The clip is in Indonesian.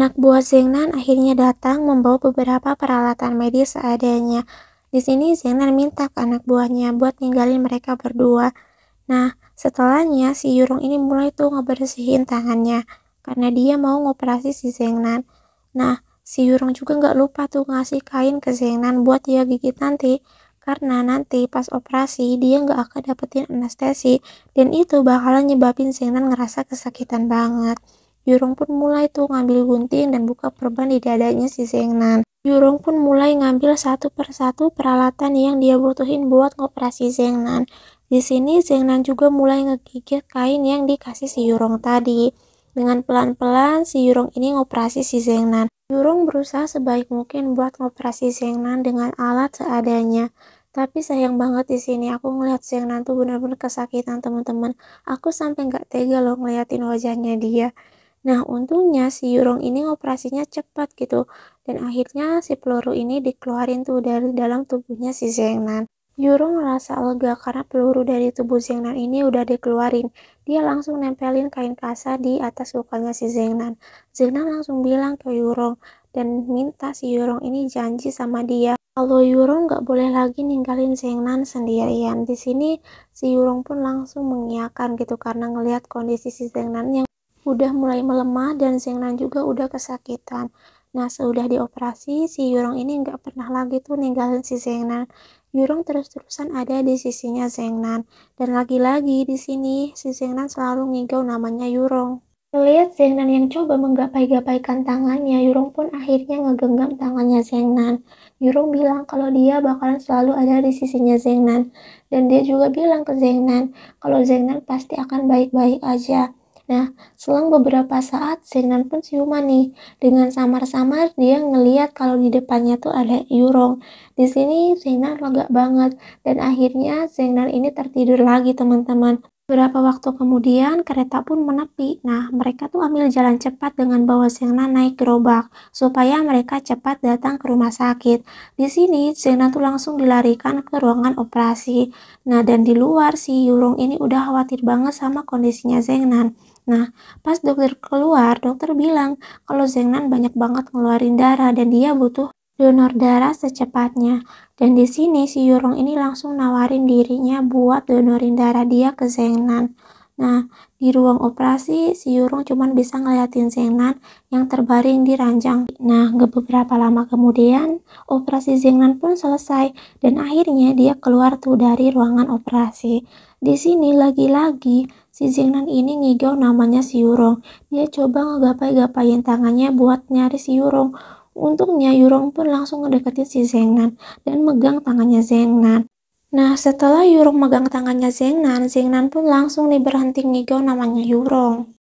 Anak buah Zengnan akhirnya datang membawa beberapa peralatan medis seadanya. Di sini Zengnan minta ke anak buahnya buat ninggalin mereka berdua. Nah, setelahnya si Yurong ini mulai tuh ngebersihin tangannya karena dia mau ngoperasi si Zengnan. Nah, si Yurong juga nggak lupa tuh ngasih kain ke Zengnan buat dia gigit nanti karena nanti pas operasi dia nggak akan dapetin anestesi dan itu bakalan nyebabin Zengnan ngerasa kesakitan banget. Yurong pun mulai tuh ngambil gunting dan buka perban di dadanya si Zengnan. Yurong pun mulai ngambil satu persatu peralatan yang dia butuhin buat ngoperasi Zengnan. Di sini Zengnan juga mulai ngegigit kain yang dikasih si Yurong tadi. Dengan pelan-pelan si Yurong ini ngoperasi si Zengnan. Yurong berusaha sebaik mungkin buat ngoperasi Zengnan dengan alat seadanya. Tapi sayang banget di sini aku ngelihat Zengnan tuh benar-benar kesakitan teman-teman. Aku sampai nggak tega loh ngeliatin wajahnya dia. Nah, untungnya si Yurong ini operasinya cepat gitu. Dan akhirnya si peluru ini dikeluarin tuh dari dalam tubuhnya si Zengnan. Yurong merasa lega karena peluru dari tubuh Zengnan ini udah dikeluarin. Dia langsung nempelin kain kasa di atas lukanya si Zengnan. Zengnan langsung bilang ke Yurong dan minta si Yurong ini janji sama dia kalau Yurong gak boleh lagi ninggalin Zengnan sendirian. Di sini si Yurong pun langsung mengiyakan gitu karena ngelihat kondisi si Zengnan yang udah mulai melemah dan Zengnan juga udah kesakitan. Nah, sudah dioperasi, si Yurong ini nggak pernah lagi tuh ninggalin si Zengnan. Yurong terus-terusan ada di sisinya Zengnan. Dan lagi-lagi di sini, si Zengnan selalu ngigau namanya Yurong. Melihat Zengnan yang coba menggapai-gapaikan tangannya, Yurong pun akhirnya ngegenggam tangannya Zengnan. Yurong bilang kalau dia bakalan selalu ada di sisinya Zengnan. Dan dia juga bilang ke Zengnan, kalau Zengnan pasti akan baik-baik aja. Nah, selang beberapa saat Senan pun siuman nih. Dengan samar-samar dia ngeliat kalau di depannya tuh ada Yurong. Di sini Senan lega banget dan akhirnya Senan ini tertidur lagi teman-teman. Beberapa waktu kemudian kereta pun menepi. Nah, mereka tuh ambil jalan cepat dengan bawa Sengna naik gerobak supaya mereka cepat datang ke rumah sakit. Di sini Sengna tuh langsung dilarikan ke ruangan operasi. Nah, dan di luar si Yurong ini udah khawatir banget sama kondisinya Zengnan. Nah, pas dokter keluar, dokter bilang kalau Zengnan banyak banget ngeluarin darah dan dia butuh donor darah secepatnya. Dan di sini si Yurong ini langsung nawarin dirinya buat donorin darah dia ke Zengnan. Nah, di ruang operasi, si Yurung cuma bisa ngeliatin Zengnan yang terbaring di ranjang. Nah, gak beberapa lama kemudian, operasi Zengnan pun selesai dan akhirnya dia keluar tuh dari ruangan operasi. Di sini lagi-lagi, si Zengnan ini ngigau namanya si Yurung. Dia coba ngegapai-gapain tangannya buat nyari si Yurung. Untungnya Yurong pun langsung ngedeketin si Zengnan dan megang tangannya Zengnan. Nah, setelah Yurong megang tangannya Zengnan, Zengnan pun langsung nih berhenti ngigau namanya Yurong.